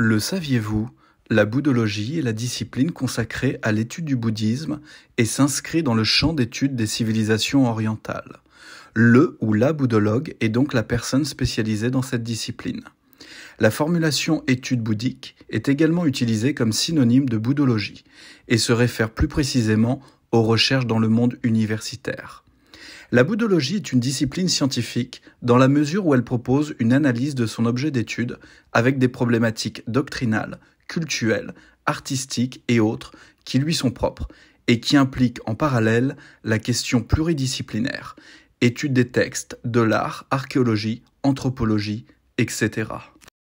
Le saviez-vous La bouddhologie est la discipline consacrée à l'étude du bouddhisme et s'inscrit dans le champ d'étude des civilisations orientales. Le ou la bouddhologue est donc la personne spécialisée dans cette discipline. La formulation étude bouddhique est également utilisée comme synonyme de bouddhologie et se réfère plus précisément aux recherches dans le monde universitaire. La boudologie est une discipline scientifique dans la mesure où elle propose une analyse de son objet d'étude avec des problématiques doctrinales, culturelles, artistiques et autres qui lui sont propres et qui impliquent en parallèle la question pluridisciplinaire, étude des textes, de l'art, archéologie, anthropologie, etc.